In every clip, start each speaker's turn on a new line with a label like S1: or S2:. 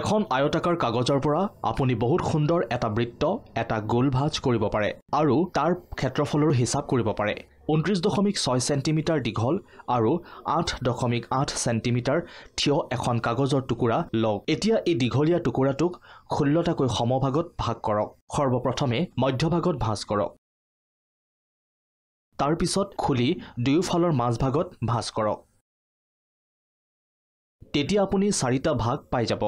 S1: এখন আয়তাকাৰ কাগজৰ পৰা আপুনি বহুত সুন্দৰ এটা বৃত্ত এটা গোল ভাজ কৰিব পাৰে আৰু তাৰ ক্ষেত্ৰফলৰ হিচাপ কৰিব পাৰে ঊনত্ৰিছ দশমিক ছয় চেণ্টিমিটাৰ দীঘল আৰু আঠ দশমিক আঠ চেণ্টিমিটাৰ থিয় এখন কাগজৰ টুকুৰা লওক এতিয়া এই দীঘলীয়া টুকুৰাটোক ষোল্লটাকৈ সমভাগত ভাগ কৰক সৰ্বপ্ৰথমে মধ্যভাগত ভাঁজ কৰক তাৰপিছত খুলি দুয়োফালৰ মাজভাগত ভাঁজ কৰক তেতিয়া আপুনি চাৰিটা ভাগ পাই যাব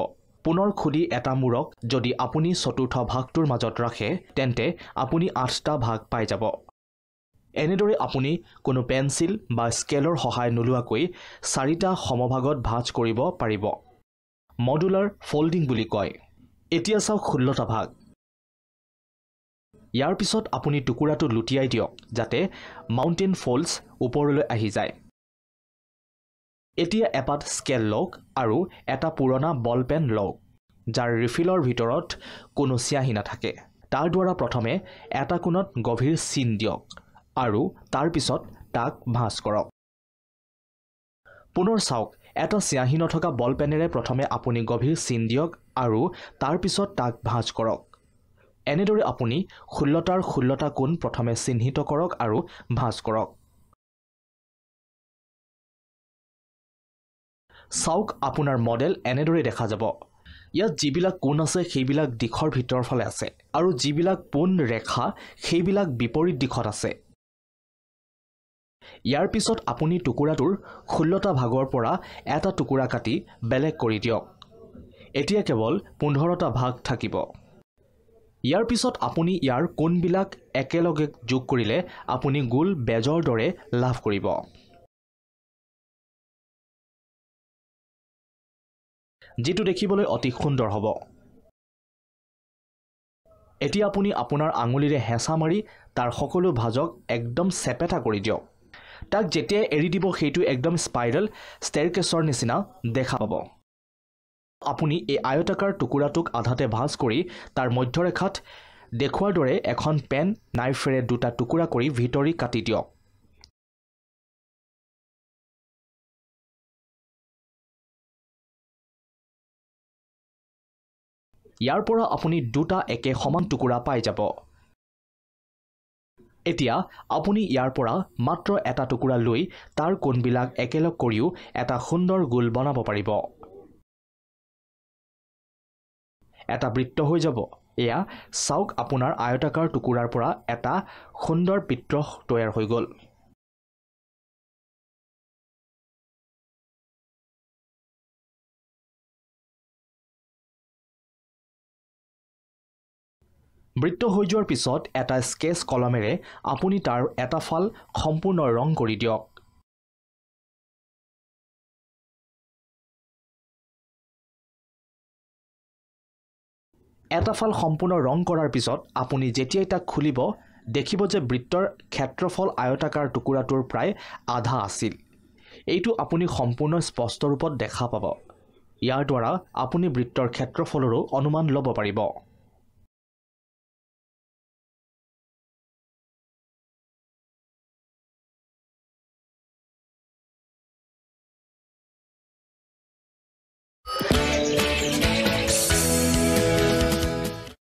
S1: পুনৰ খুলি এটা মূৰক যদি আপুনি চতুৰ্থ ভাগটোৰ মাজত ৰাখে তেন্তে আপুনি আঠটা ভাগ পাই যাব এনেদৰে আপুনি কোনো পেঞ্চিল বা স্কেলৰ সহায় নোলোৱাকৈ চাৰিটা সমভাগত ভাঁজ কৰিব পাৰিব মডুলাৰ ফল্ডিং বুলি কয় এতিয়া চাওক ষোল্লটা ভাগ ইয়াৰ পিছত আপুনি টুকুৰাটো লুটিয়াই দিয়ক যাতে মাউণ্টেইন ফল্ছ ওপৰলৈ আহি যায় এতিয়া এপাত স্কেল লওক আৰু এটা পুৰণা বল পেন লওক যাৰ ৰিফিলৰ ভিতৰত কোনো চিয়াহী নাথাকে তাৰ দ্বাৰা প্ৰথমে এটা কোণত গভীৰ চিন দিয়ক আৰু তাৰ পিছত তাক ভাঁজ কৰক পুনৰ চাওক এটা চিয়াহী নথকা বল পেনেৰে প্ৰথমে আপুনি গভীৰ চিন দিয়ক আৰু তাৰ পিছত তাক ভাঁজ কৰক এনেদৰে আপুনি ষোল্লটাৰ ষোল্লটা কোণ প্ৰথমে চিহ্নিত কৰক আৰু ভাঁজ কৰক চাওক আপোনাৰ মডেল এনেদৰে দেখা যাব ইয়াত যিবিলাক কোণ আছে সেইবিলাক দিশৰ ভিতৰৰ ফালে আছে আৰু যিবিলাক পোন ৰেখা সেইবিলাক বিপৰীত দিশত আছে ইয়াৰ পিছত আপুনি টুকুৰাটোৰ ষোল্লটা ভাগৰ পৰা এটা টুকুৰা কাটি বেলেগ কৰি দিয়ক এতিয়া কেৱল পোন্ধৰটা ভাগ থাকিব ইয়াৰ পিছত আপুনি ইয়াৰ কোনবিলাক একেলগে যোগ কৰিলে আপুনি গোল বেজৰ দৰে লাভ কৰিব
S2: যিটো দেখিবলৈ অতি সুন্দৰ হ'ব এতিয়া আপুনি আপোনাৰ আঙুলিৰে হেঁচা
S1: মাৰি তাৰ সকলো ভাজক একদম চেপেটা কৰি দিয়ক তাক যেতিয়াই এৰি দিব সেইটো একদম স্পাইৰেল ষ্টেৰকেছৰ নিচিনা দেখা পাব আপুনি এই আয়তাকাৰ টুকুৰাটোক আধাতে ভাঁজ কৰি তাৰ মধ্যৰেখাত দেখুৱাৰ দৰে এখন পেন
S2: নাইফেৰে দুটা টুকুৰা কৰি ভিতৰি কাটি দিয়ক ইয়াৰ পৰা আপুনি দুটা একে সমান টুকুৰা পাই যাব
S1: এতিয়া আপুনি ইয়াৰ পৰা মাত্ৰ এটা টুকুৰা লৈ তাৰ কোণবিলাক একেলগ কৰিও এটা সুন্দৰ গোল বনাব পাৰিব এটা বৃত্ত হৈ যাব এয়া চাওক আপোনাৰ আয়তাকাৰ টুকুৰাৰ
S3: পৰা
S2: এটা সুন্দৰ পিত্ৰ তৈয়াৰ হৈ গ'ল বৃত্ত হৈ যোৱাৰ পিছত এটা স্কেচ কলমেৰে আপুনি তাৰ এটা ফাল সম্পূৰ্ণ ৰং কৰি দিয়ক এটা ফাল সম্পূৰ্ণ ৰং কৰাৰ পিছত আপুনি যেতিয়াই তাক খুলিব
S1: দেখিব যে বৃত্তৰ ক্ষেত্ৰফল আয়তাকাৰ টুকুৰাটোৰ প্ৰায় আধা আছিল এইটো আপুনি সম্পূৰ্ণ স্পষ্ট ৰূপত দেখা পাব ইয়াৰ দ্বাৰা আপুনি বৃত্তৰ
S2: ক্ষেত্ৰফলৰো অনুমান ল'ব পাৰিব